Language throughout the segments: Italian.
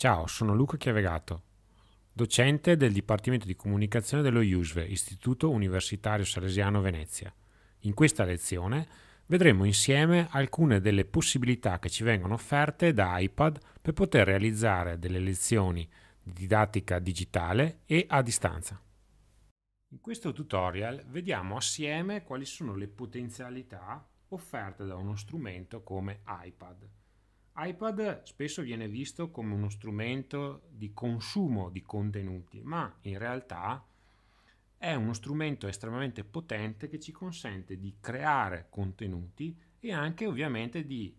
Ciao, sono Luca Chiavegato, docente del Dipartimento di Comunicazione dello IUSVE, Istituto Universitario Salesiano Venezia. In questa lezione vedremo insieme alcune delle possibilità che ci vengono offerte da iPad per poter realizzare delle lezioni di didattica digitale e a distanza. In questo tutorial vediamo assieme quali sono le potenzialità offerte da uno strumento come iPad iPad spesso viene visto come uno strumento di consumo di contenuti, ma in realtà è uno strumento estremamente potente che ci consente di creare contenuti e anche ovviamente di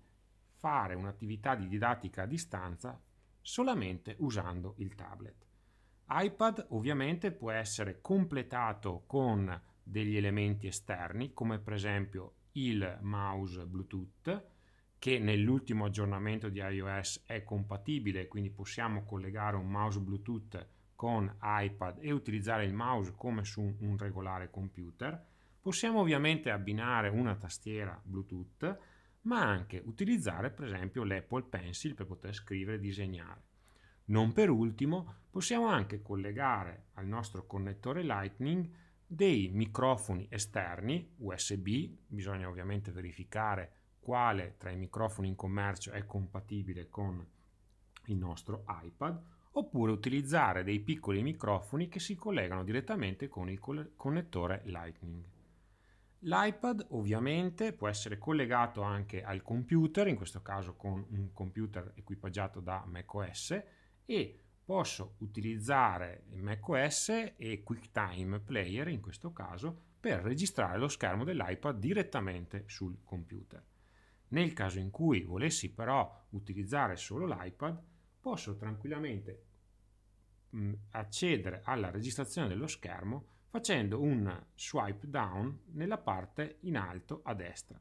fare un'attività di didattica a distanza solamente usando il tablet. iPad ovviamente può essere completato con degli elementi esterni come per esempio il mouse Bluetooth che nell'ultimo aggiornamento di iOS è compatibile, quindi possiamo collegare un mouse Bluetooth con iPad e utilizzare il mouse come su un regolare computer. Possiamo ovviamente abbinare una tastiera Bluetooth, ma anche utilizzare per esempio l'Apple Pencil per poter scrivere e disegnare. Non per ultimo, possiamo anche collegare al nostro connettore Lightning dei microfoni esterni USB, bisogna ovviamente verificare quale tra i microfoni in commercio è compatibile con il nostro iPad oppure utilizzare dei piccoli microfoni che si collegano direttamente con il connettore Lightning. L'iPad ovviamente può essere collegato anche al computer, in questo caso con un computer equipaggiato da macOS e posso utilizzare macOS e QuickTime Player in questo caso per registrare lo schermo dell'iPad direttamente sul computer. Nel caso in cui volessi però utilizzare solo l'iPad, posso tranquillamente mm, accedere alla registrazione dello schermo facendo un swipe down nella parte in alto a destra.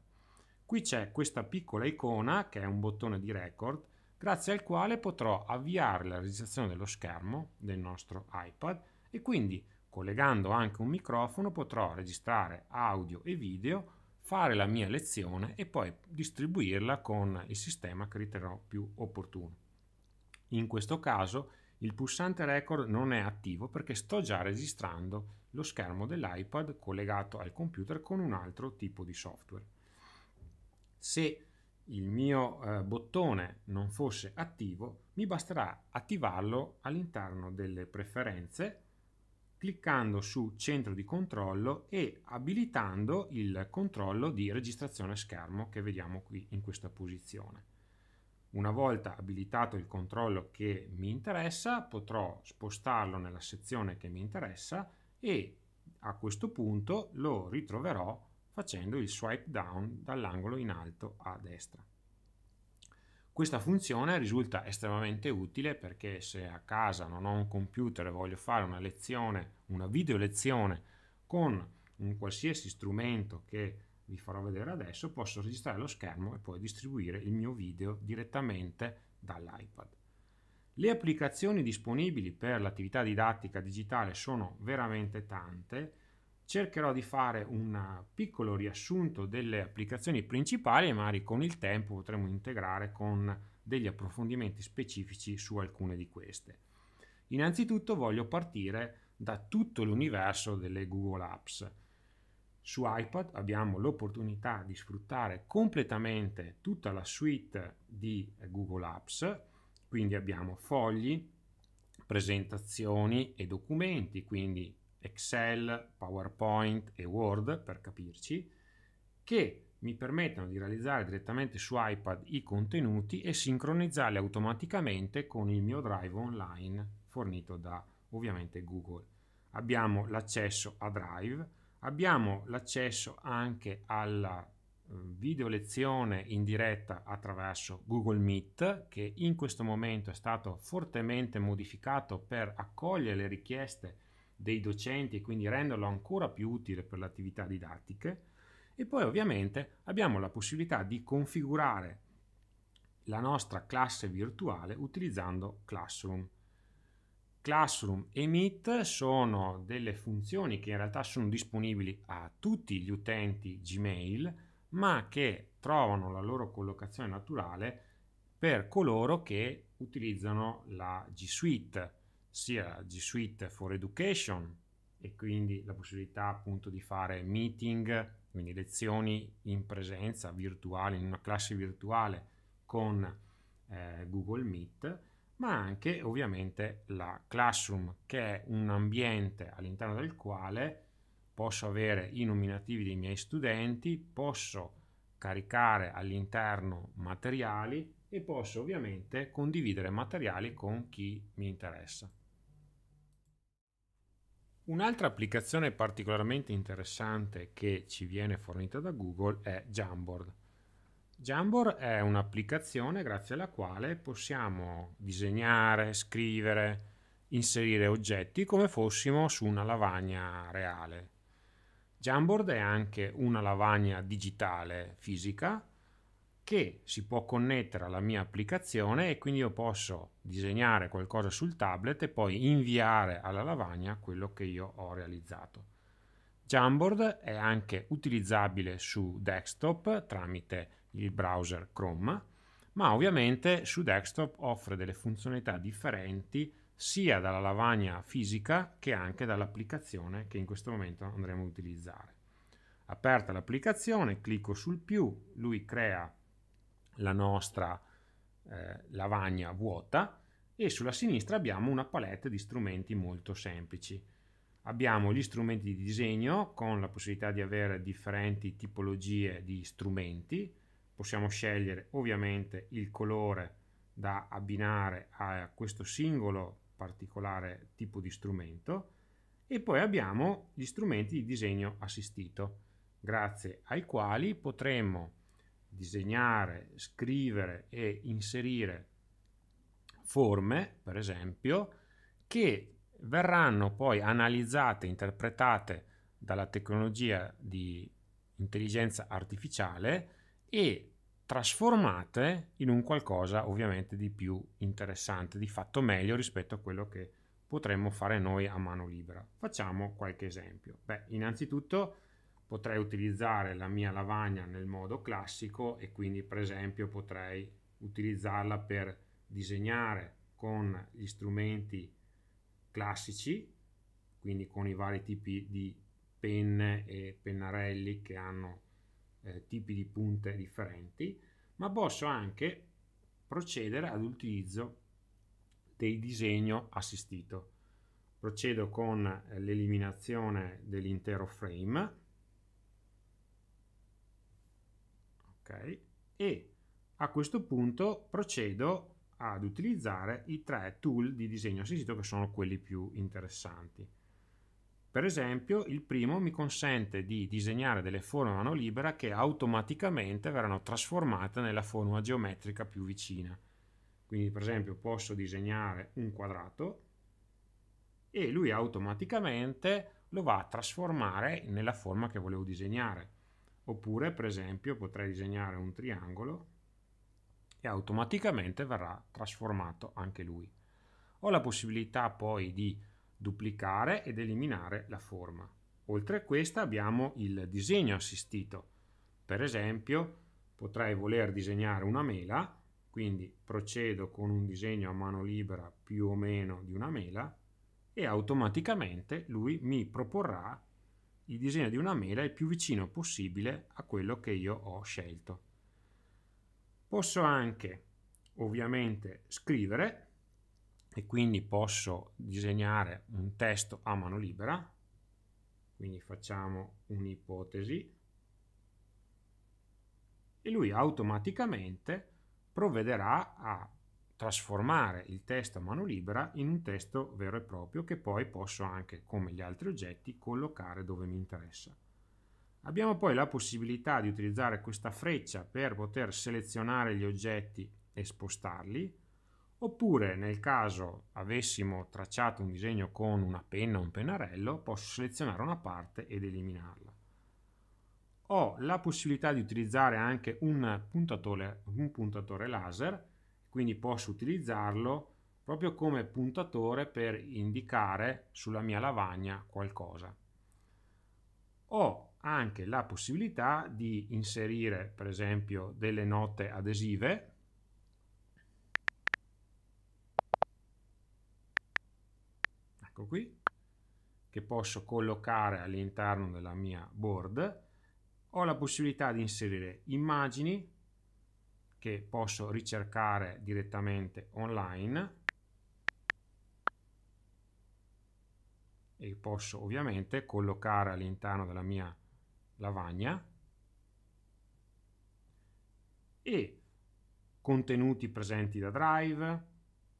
Qui c'è questa piccola icona che è un bottone di record grazie al quale potrò avviare la registrazione dello schermo del nostro iPad e quindi collegando anche un microfono potrò registrare audio e video fare la mia lezione e poi distribuirla con il sistema che riterrò più opportuno. In questo caso il pulsante record non è attivo perché sto già registrando lo schermo dell'iPad collegato al computer con un altro tipo di software. Se il mio eh, bottone non fosse attivo, mi basterà attivarlo all'interno delle preferenze cliccando su centro di controllo e abilitando il controllo di registrazione schermo che vediamo qui in questa posizione. Una volta abilitato il controllo che mi interessa potrò spostarlo nella sezione che mi interessa e a questo punto lo ritroverò facendo il swipe down dall'angolo in alto a destra. Questa funzione risulta estremamente utile perché se a casa non ho un computer e voglio fare una lezione, una video lezione con un qualsiasi strumento che vi farò vedere adesso, posso registrare lo schermo e poi distribuire il mio video direttamente dall'iPad. Le applicazioni disponibili per l'attività didattica digitale sono veramente tante cercherò di fare un piccolo riassunto delle applicazioni principali e magari con il tempo potremo integrare con degli approfondimenti specifici su alcune di queste. Innanzitutto voglio partire da tutto l'universo delle Google Apps. Su iPad abbiamo l'opportunità di sfruttare completamente tutta la suite di Google Apps, quindi abbiamo fogli, presentazioni e documenti, quindi Excel, PowerPoint e Word, per capirci, che mi permettono di realizzare direttamente su iPad i contenuti e sincronizzarli automaticamente con il mio drive online fornito da ovviamente Google. Abbiamo l'accesso a Drive, abbiamo l'accesso anche alla ehm, video lezione in diretta attraverso Google Meet che in questo momento è stato fortemente modificato per accogliere le richieste dei docenti e quindi renderlo ancora più utile per le attività didattiche. E poi ovviamente abbiamo la possibilità di configurare la nostra classe virtuale utilizzando Classroom. Classroom e Meet sono delle funzioni che in realtà sono disponibili a tutti gli utenti Gmail, ma che trovano la loro collocazione naturale per coloro che utilizzano la G Suite sia G Suite for Education e quindi la possibilità appunto di fare meeting, quindi lezioni in presenza virtuale, in una classe virtuale con eh, Google Meet, ma anche ovviamente la Classroom che è un ambiente all'interno del quale posso avere i nominativi dei miei studenti, posso caricare all'interno materiali e posso ovviamente condividere materiali con chi mi interessa. Un'altra applicazione particolarmente interessante che ci viene fornita da Google è Jamboard. Jamboard è un'applicazione grazie alla quale possiamo disegnare, scrivere, inserire oggetti come fossimo su una lavagna reale. Jamboard è anche una lavagna digitale fisica che si può connettere alla mia applicazione e quindi io posso disegnare qualcosa sul tablet e poi inviare alla lavagna quello che io ho realizzato. Jamboard è anche utilizzabile su desktop tramite il browser Chrome, ma ovviamente su desktop offre delle funzionalità differenti sia dalla lavagna fisica che anche dall'applicazione che in questo momento andremo a utilizzare. Aperta l'applicazione, clicco sul più, lui crea la nostra eh, lavagna vuota e sulla sinistra abbiamo una palette di strumenti molto semplici. Abbiamo gli strumenti di disegno con la possibilità di avere differenti tipologie di strumenti. Possiamo scegliere ovviamente il colore da abbinare a questo singolo particolare tipo di strumento e poi abbiamo gli strumenti di disegno assistito grazie ai quali potremmo disegnare, scrivere e inserire forme, per esempio, che verranno poi analizzate, interpretate dalla tecnologia di intelligenza artificiale e trasformate in un qualcosa ovviamente di più interessante, di fatto meglio rispetto a quello che potremmo fare noi a mano libera. Facciamo qualche esempio. Beh, innanzitutto potrei utilizzare la mia lavagna nel modo classico e quindi per esempio potrei utilizzarla per disegnare con gli strumenti classici, quindi con i vari tipi di penne e pennarelli che hanno eh, tipi di punte differenti, ma posso anche procedere all'utilizzo del disegno assistito. Procedo con eh, l'eliminazione dell'intero frame ok? E a questo punto procedo ad utilizzare i tre tool di disegno assistito che sono quelli più interessanti. Per esempio, il primo mi consente di disegnare delle forme a mano libera che automaticamente verranno trasformate nella forma geometrica più vicina. Quindi, per esempio, posso disegnare un quadrato e lui automaticamente lo va a trasformare nella forma che volevo disegnare. Oppure, per esempio, potrei disegnare un triangolo e automaticamente verrà trasformato anche lui. Ho la possibilità poi di duplicare ed eliminare la forma. Oltre a questa abbiamo il disegno assistito. Per esempio, potrei voler disegnare una mela, quindi procedo con un disegno a mano libera più o meno di una mela e automaticamente lui mi proporrà il disegno di una mela il più vicino possibile a quello che io ho scelto. Posso anche ovviamente scrivere e quindi posso disegnare un testo a mano libera, quindi facciamo un'ipotesi e lui automaticamente provvederà a trasformare il testo a mano libera in un testo vero e proprio che poi posso anche, come gli altri oggetti, collocare dove mi interessa. Abbiamo poi la possibilità di utilizzare questa freccia per poter selezionare gli oggetti e spostarli, oppure nel caso avessimo tracciato un disegno con una penna o un pennarello, posso selezionare una parte ed eliminarla. Ho la possibilità di utilizzare anche un puntatore, un puntatore laser quindi posso utilizzarlo proprio come puntatore per indicare sulla mia lavagna qualcosa. Ho anche la possibilità di inserire per esempio delle note adesive ecco qui che posso collocare all'interno della mia board ho la possibilità di inserire immagini che posso ricercare direttamente online e posso ovviamente collocare all'interno della mia lavagna e contenuti presenti da Drive,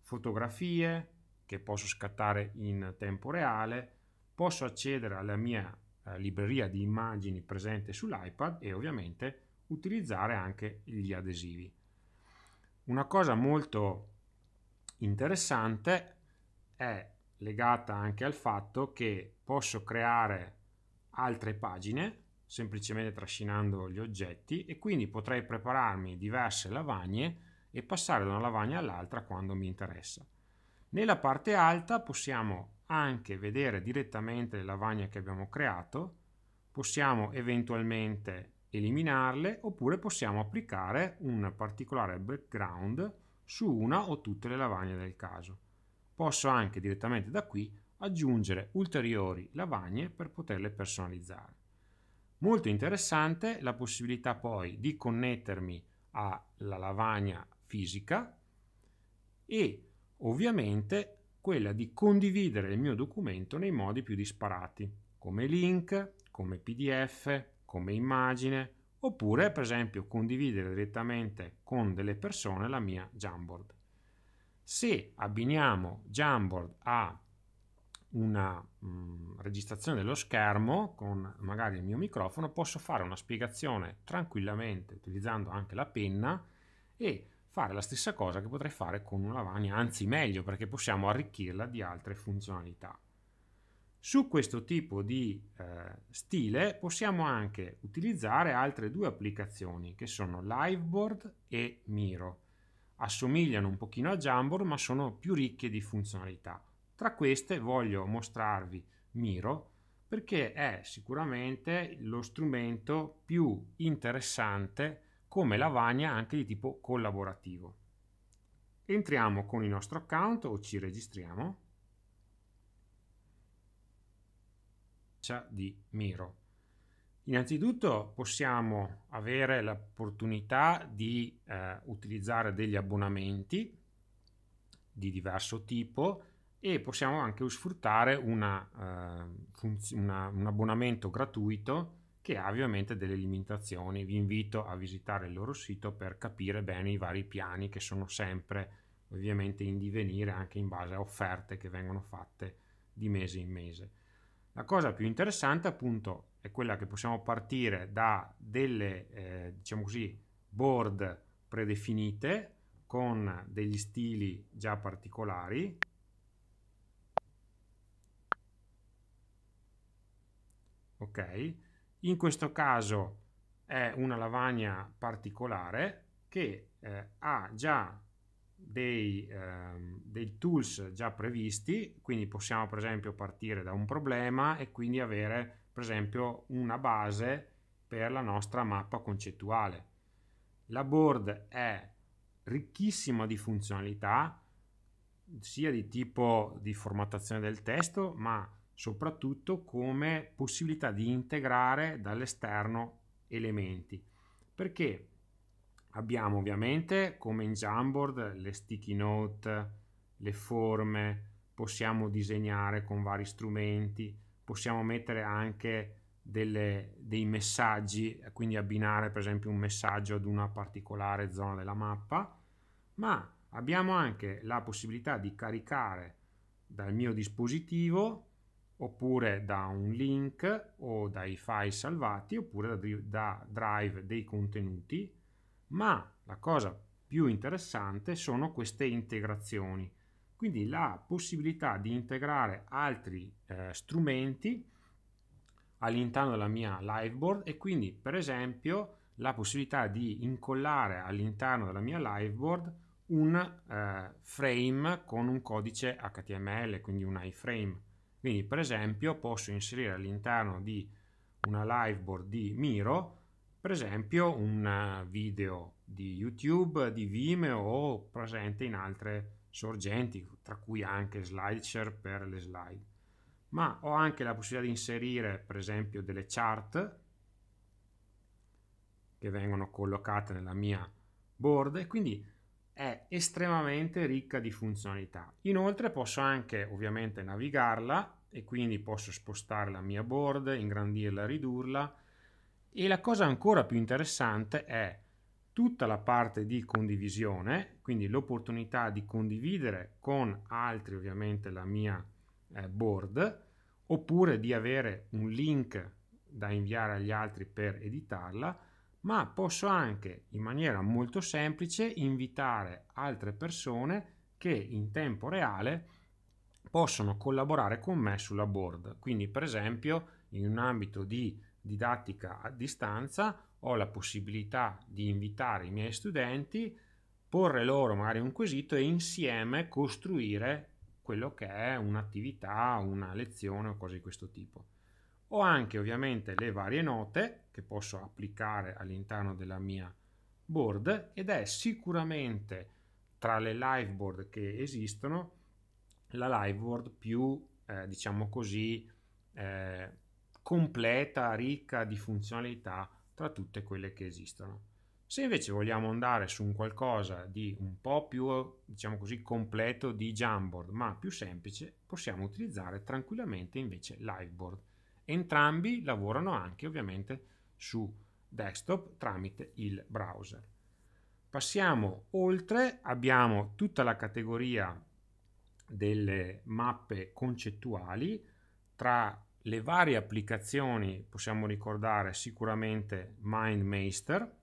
fotografie che posso scattare in tempo reale, posso accedere alla mia eh, libreria di immagini presente sull'iPad e ovviamente utilizzare anche gli adesivi. Una cosa molto interessante è legata anche al fatto che posso creare altre pagine semplicemente trascinando gli oggetti e quindi potrei prepararmi diverse lavagne e passare da una lavagna all'altra quando mi interessa. Nella parte alta possiamo anche vedere direttamente le lavagne che abbiamo creato, possiamo eventualmente eliminarle oppure possiamo applicare un particolare background su una o tutte le lavagne del caso. Posso anche direttamente da qui aggiungere ulteriori lavagne per poterle personalizzare. Molto interessante la possibilità poi di connettermi alla lavagna fisica e ovviamente quella di condividere il mio documento nei modi più disparati, come link, come PDF, come immagine oppure per esempio condividere direttamente con delle persone la mia Jamboard. Se abbiniamo Jamboard a una mh, mm, registrazione dello schermo con magari il mio microfono, posso fare una spiegazione tranquillamente utilizzando anche la penna e fare la stessa cosa che potrei fare con una lavagna, anzi meglio perché possiamo arricchirla di altre funzionalità. Su questo tipo di eh, stile possiamo anche utilizzare altre due applicazioni che sono Liveboard e Miro. Assomigliano un pochino a Jamboard ma sono più ricche di funzionalità. Tra queste voglio mostrarvi Miro perché è sicuramente lo strumento più interessante come lavagna anche di tipo collaborativo. Entriamo con il nostro account o ci registriamo faccia di Miro. Innanzitutto possiamo avere l'opportunità di eh, utilizzare degli abbonamenti di diverso tipo e possiamo anche sfruttare una, eh, funzi- una, un abbonamento gratuito che ha ovviamente delle limitazioni. Vi invito a visitare il loro sito per capire bene i vari piani che sono sempre ovviamente in divenire anche in base a offerte che vengono fatte di mese in mese. La cosa più interessante appunto è quella che possiamo partire da delle, eh, diciamo così, board predefinite con degli stili già particolari ok? In questo caso è una lavagna particolare che eh, ha già dei, ehm, dei, tools già previsti, quindi possiamo per esempio partire da un problema e quindi avere per esempio una base per la nostra mappa concettuale. La board è ricchissima di funzionalità, sia di tipo di formattazione del testo, ma soprattutto come possibilità di integrare dall'esterno elementi. Perché Abbiamo ovviamente come in Jamboard le sticky note, le forme, possiamo disegnare con vari strumenti, possiamo mettere anche delle, dei messaggi, quindi abbinare per esempio un messaggio ad una particolare zona della mappa, ma abbiamo anche la possibilità di caricare dal mio dispositivo oppure da un link o dai file salvati oppure da, da drive dei contenuti ma la cosa più interessante sono queste integrazioni, quindi la possibilità di integrare altri eh, strumenti all'interno della mia liveboard e quindi per esempio la possibilità di incollare all'interno della mia liveboard un eh, frame con un codice HTML, quindi un iframe. Quindi per esempio posso inserire all'interno di una liveboard di Miro per esempio un video di YouTube, di Vimeo o presente in altre sorgenti, tra cui anche slideshare per le slide. Ma ho anche la possibilità di inserire per esempio delle chart che vengono collocate nella mia board e quindi è estremamente ricca di funzionalità. Inoltre posso anche ovviamente navigarla e quindi posso spostare la mia board, ingrandirla, ridurla e la cosa ancora più interessante è tutta la parte di condivisione, quindi l'opportunità di condividere con altri ovviamente la mia eh, board, oppure di avere un link da inviare agli altri per editarla, ma posso anche in maniera molto semplice invitare altre persone che in tempo reale possono collaborare con me sulla board. Quindi per esempio in un ambito di didattica a distanza ho la possibilità di invitare i miei studenti, porre loro magari un quesito e insieme costruire quello che è un'attività, una lezione o cose di questo tipo. Ho anche ovviamente le varie note che posso applicare all'interno della mia board ed è sicuramente tra le live board che esistono la live board più eh, diciamo così eh, completa, ricca di funzionalità tra tutte quelle che esistono. Se invece vogliamo andare su un qualcosa di un po' più, diciamo così, completo di Jamboard, ma più semplice, possiamo utilizzare tranquillamente invece Liveboard. Entrambi lavorano anche ovviamente su desktop tramite il browser. Passiamo oltre, abbiamo tutta la categoria delle mappe concettuali tra le varie applicazioni possiamo ricordare sicuramente MindMeister,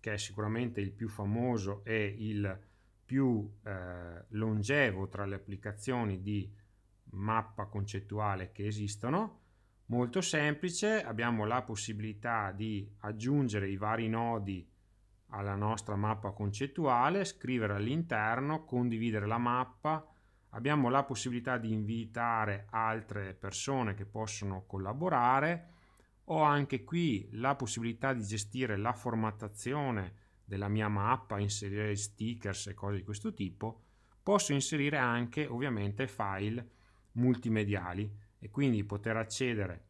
che è sicuramente il più famoso e il più eh, longevo tra le applicazioni di mappa concettuale che esistono. Molto semplice, abbiamo la possibilità di aggiungere i vari nodi alla nostra mappa concettuale, scrivere all'interno, condividere la mappa, abbiamo la possibilità di invitare altre persone che possono collaborare, ho anche qui la possibilità di gestire la formattazione della mia mappa, inserire stickers e cose di questo tipo, posso inserire anche ovviamente file multimediali e quindi poter accedere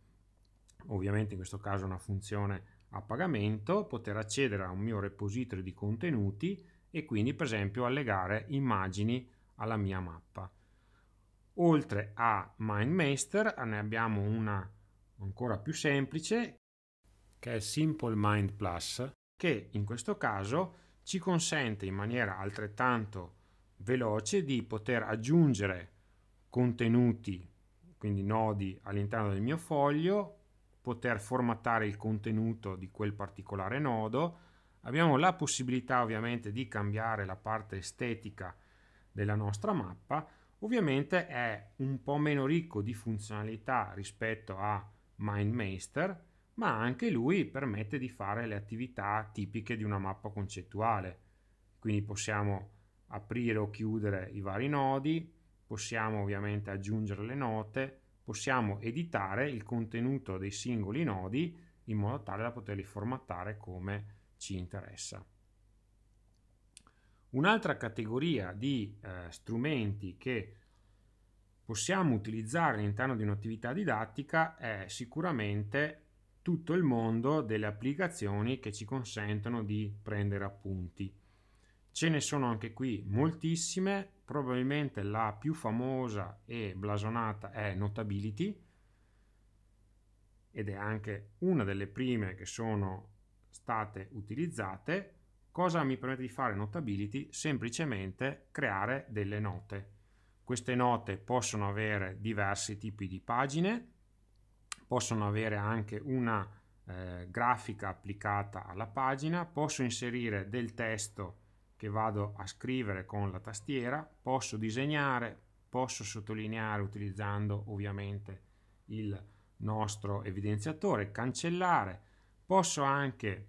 ovviamente in questo caso una funzione a pagamento, poter accedere a un mio repository di contenuti e quindi per esempio allegare immagini alla mia mappa. Oltre a MindMaster ne abbiamo una ancora più semplice che è Simple Plus che in questo caso ci consente in maniera altrettanto veloce di poter aggiungere contenuti, quindi nodi all'interno del mio foglio, poter formattare il contenuto di quel particolare nodo. Abbiamo la possibilità ovviamente di cambiare la parte estetica della nostra mappa, ovviamente è un po' meno ricco di funzionalità rispetto a MindMeister, ma anche lui permette di fare le attività tipiche di una mappa concettuale. Quindi possiamo aprire o chiudere i vari nodi, possiamo ovviamente aggiungere le note, possiamo editare il contenuto dei singoli nodi in modo tale da poterli formattare come ci interessa. Un'altra categoria di eh, strumenti che possiamo utilizzare all'interno di un'attività didattica è sicuramente tutto il mondo delle applicazioni che ci consentono di prendere appunti. Ce ne sono anche qui moltissime, probabilmente la più famosa e blasonata è Notability ed è anche una delle prime che sono state utilizzate Cosa mi permette di fare Notability? Semplicemente creare delle note. Queste note possono avere diversi tipi di pagine, possono avere anche una eh, grafica applicata alla pagina, posso inserire del testo che vado a scrivere con la tastiera, posso disegnare, posso sottolineare utilizzando ovviamente il nostro evidenziatore, cancellare, posso anche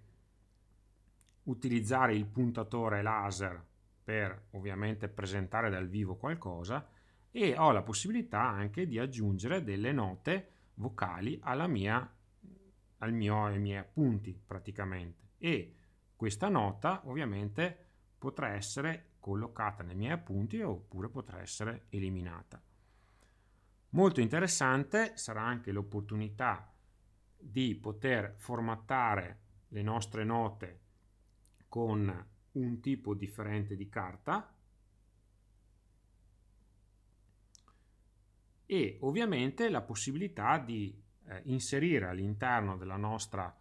utilizzare il puntatore laser per ovviamente presentare dal vivo qualcosa e ho la possibilità anche di aggiungere delle note vocali alla mia, al mio, ai miei appunti praticamente e questa nota ovviamente potrà essere collocata nei miei appunti oppure potrà essere eliminata. Molto interessante sarà anche l'opportunità di poter formattare le nostre note con un tipo differente di carta e ovviamente la possibilità di eh, inserire all'interno della nostra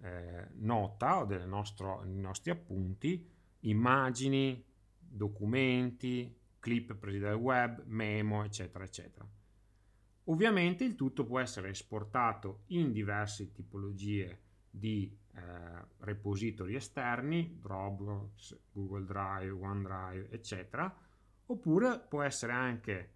eh, nota o dei nostri appunti immagini, documenti, clip presi dal web, memo, eccetera, eccetera. Ovviamente il tutto può essere esportato in diverse tipologie di eh, repository esterni, Dropbox, Google Drive, OneDrive, eccetera, oppure può essere anche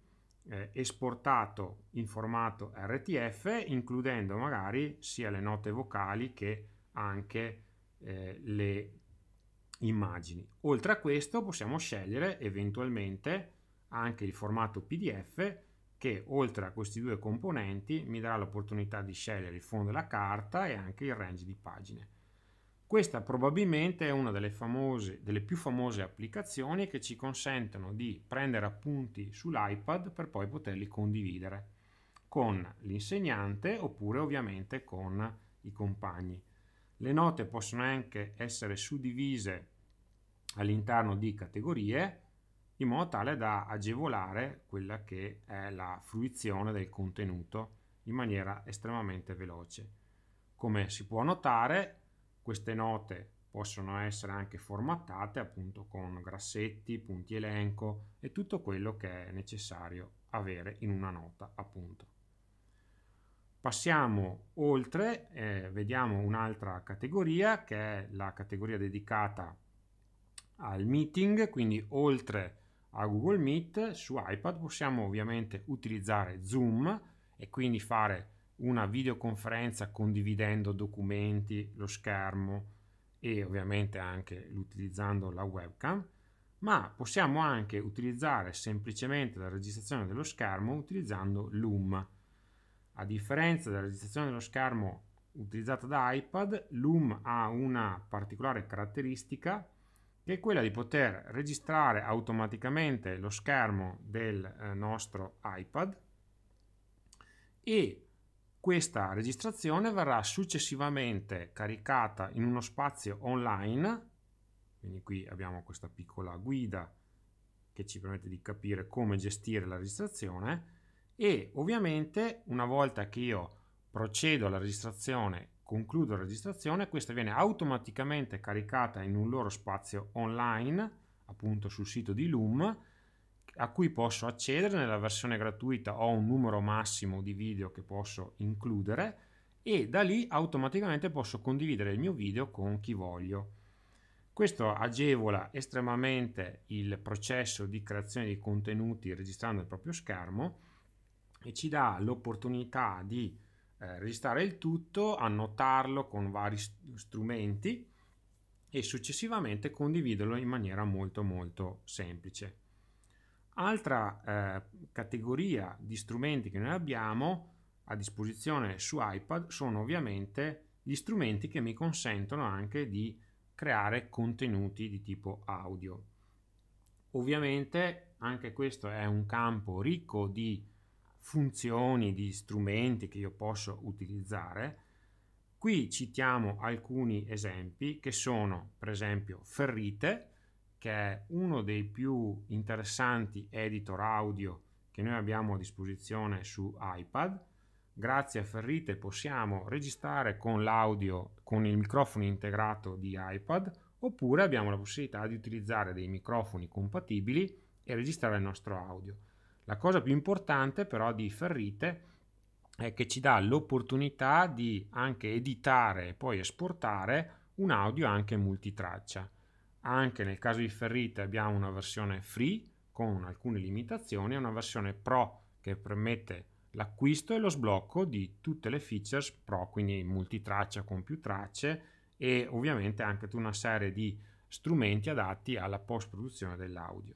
eh, esportato in formato RTF, includendo magari sia le note vocali che anche eh, le immagini. Oltre a questo possiamo scegliere eventualmente anche il formato PDF che oltre a questi due componenti mi darà l'opportunità di scegliere il fondo della carta e anche il range di pagine. Questa probabilmente è una delle, famose, delle più famose applicazioni che ci consentono di prendere appunti sull'iPad per poi poterli condividere con l'insegnante oppure ovviamente con i compagni. Le note possono anche essere suddivise all'interno di categorie in modo tale da agevolare quella che è la fruizione del contenuto in maniera estremamente veloce. Come si può notare, queste note possono essere anche formattate appunto con grassetti, punti elenco e tutto quello che è necessario avere in una nota appunto. Passiamo oltre, eh, vediamo un'altra categoria che è la categoria dedicata al meeting, quindi oltre a a Google Meet, su iPad possiamo ovviamente utilizzare Zoom e quindi fare una videoconferenza condividendo documenti, lo schermo e ovviamente anche utilizzando la webcam, ma possiamo anche utilizzare semplicemente la registrazione dello schermo utilizzando Loom. A differenza della registrazione dello schermo utilizzata da iPad, Loom ha una particolare caratteristica che è quella di poter registrare automaticamente lo schermo del eh, nostro iPad e questa registrazione verrà successivamente caricata in uno spazio online, quindi qui abbiamo questa piccola guida che ci permette di capire come gestire la registrazione e ovviamente una volta che io procedo alla registrazione concludo la registrazione, questa viene automaticamente caricata in un loro spazio online, appunto sul sito di Loom, a cui posso accedere nella versione gratuita, ho un numero massimo di video che posso includere e da lì automaticamente posso condividere il mio video con chi voglio. Questo agevola estremamente il processo di creazione di contenuti registrando il proprio schermo e ci dà l'opportunità di eh, registrare il tutto, annotarlo con vari strumenti e successivamente condividerlo in maniera molto molto semplice. Altra eh, categoria di strumenti che noi abbiamo a disposizione su iPad sono ovviamente gli strumenti che mi consentono anche di creare contenuti di tipo audio. Ovviamente anche questo è un campo ricco di funzioni, di strumenti che io posso utilizzare. Qui citiamo alcuni esempi che sono per esempio Ferrite, che è uno dei più interessanti editor audio che noi abbiamo a disposizione su iPad. Grazie a Ferrite possiamo registrare con l'audio con il microfono integrato di iPad oppure abbiamo la possibilità di utilizzare dei microfoni compatibili e registrare il nostro audio. La cosa più importante però di Ferrite è che ci dà l'opportunità di anche editare e poi esportare un audio anche multitraccia. Anche nel caso di Ferrite abbiamo una versione free con alcune limitazioni e una versione pro che permette l'acquisto e lo sblocco di tutte le features pro, quindi multitraccia con più tracce e ovviamente anche tutta una serie di strumenti adatti alla post produzione dell'audio.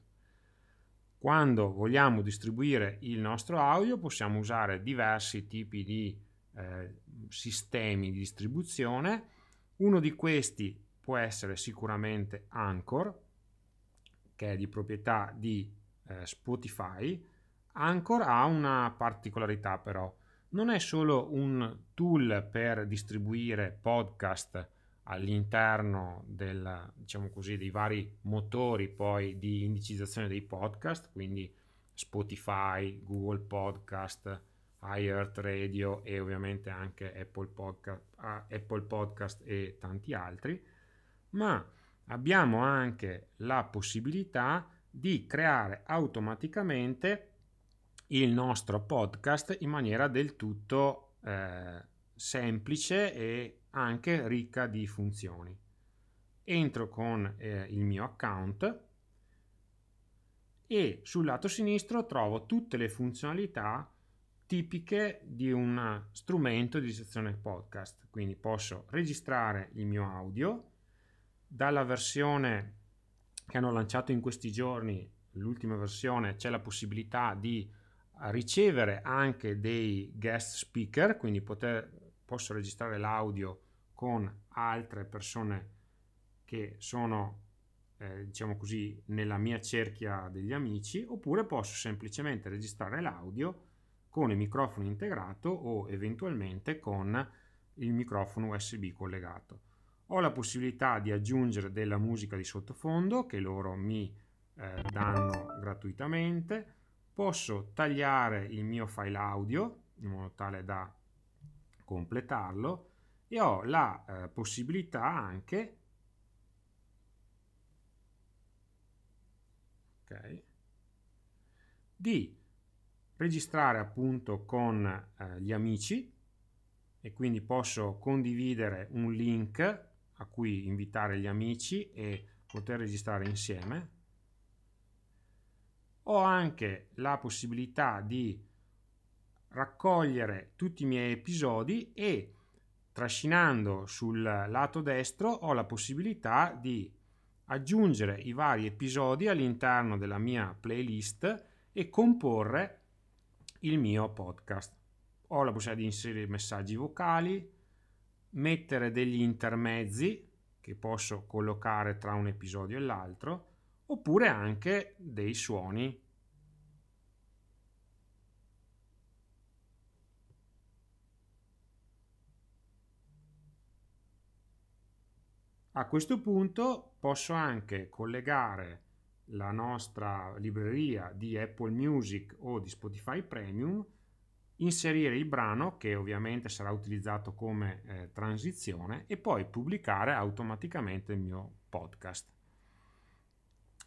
Quando vogliamo distribuire il nostro audio possiamo usare diversi tipi di eh, sistemi di distribuzione. Uno di questi può essere sicuramente Anchor, che è di proprietà di eh, Spotify. Anchor ha una particolarità però, non è solo un tool per distribuire podcast all'interno del, diciamo così, dei vari motori poi di indicizzazione dei podcast, quindi Spotify, Google Podcast, iHeart Radio e ovviamente anche Apple Podcast, ah, Apple Podcast e tanti altri, ma abbiamo anche la possibilità di creare automaticamente il nostro podcast in maniera del tutto eh, semplice e anche ricca di funzioni. Entro con eh, il mio account e sul lato sinistro trovo tutte le funzionalità tipiche di un strumento di gestione podcast. Quindi posso registrare il mio audio dalla versione che hanno lanciato in questi giorni, l'ultima versione, c'è la possibilità di ricevere anche dei guest speaker, quindi poter posso registrare l'audio con altre persone che sono eh, diciamo così nella mia cerchia degli amici oppure posso semplicemente registrare l'audio con il microfono integrato o eventualmente con il microfono USB collegato. Ho la possibilità di aggiungere della musica di sottofondo che loro mi eh, danno gratuitamente. Posso tagliare il mio file audio in modo tale da completarlo e ho la eh, possibilità anche okay, di registrare appunto con eh, gli amici e quindi posso condividere un link a cui invitare gli amici e poter registrare insieme. Ho anche la possibilità di raccogliere tutti i miei episodi e trascinando sul lato destro ho la possibilità di aggiungere i vari episodi all'interno della mia playlist e comporre il mio podcast. Ho la possibilità di inserire messaggi vocali, mettere degli intermezzi che posso collocare tra un episodio e l'altro, oppure anche dei suoni A questo punto posso anche collegare la nostra libreria di Apple Music o di Spotify Premium, inserire il brano che ovviamente sarà utilizzato come eh, transizione e poi pubblicare automaticamente il mio podcast.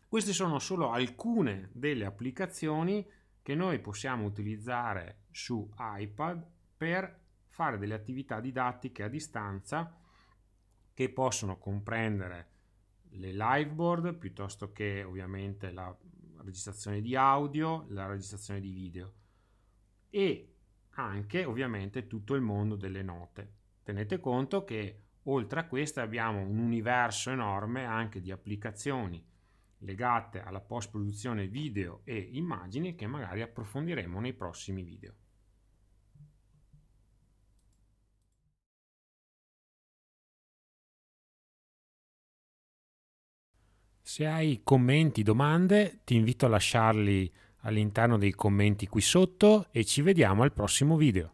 Queste sono solo alcune delle applicazioni che noi possiamo utilizzare su iPad per fare delle attività didattiche a distanza che possono comprendere le live board piuttosto che ovviamente la registrazione di audio, la registrazione di video e anche ovviamente tutto il mondo delle note. Tenete conto che oltre a queste abbiamo un universo enorme anche di applicazioni legate alla post produzione video e immagini che magari approfondiremo nei prossimi video. Se hai commenti, domande, ti invito a lasciarli all'interno dei commenti qui sotto e ci vediamo al prossimo video.